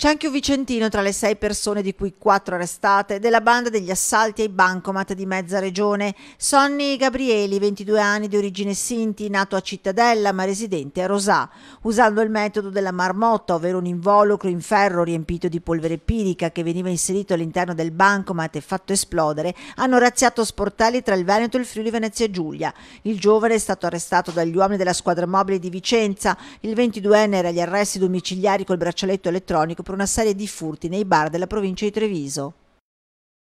C'è anche un vicentino tra le sei persone, di cui quattro arrestate, della banda degli assalti ai bancomat di mezza regione. Sonny Gabrieli, 22 anni, di origine Sinti, nato a Cittadella ma residente a Rosà, usando il metodo della marmotta, ovvero un involucro in ferro riempito di polvere pirica che veniva inserito all'interno del bancomat e fatto esplodere, hanno razziato sportelli tra il Veneto e il Friuli Venezia Giulia. Il giovane è stato arrestato dagli uomini della squadra mobile di Vicenza. Il 22enne era agli arresti domiciliari col braccialetto elettronico per una serie di furti nei bar della provincia di Treviso.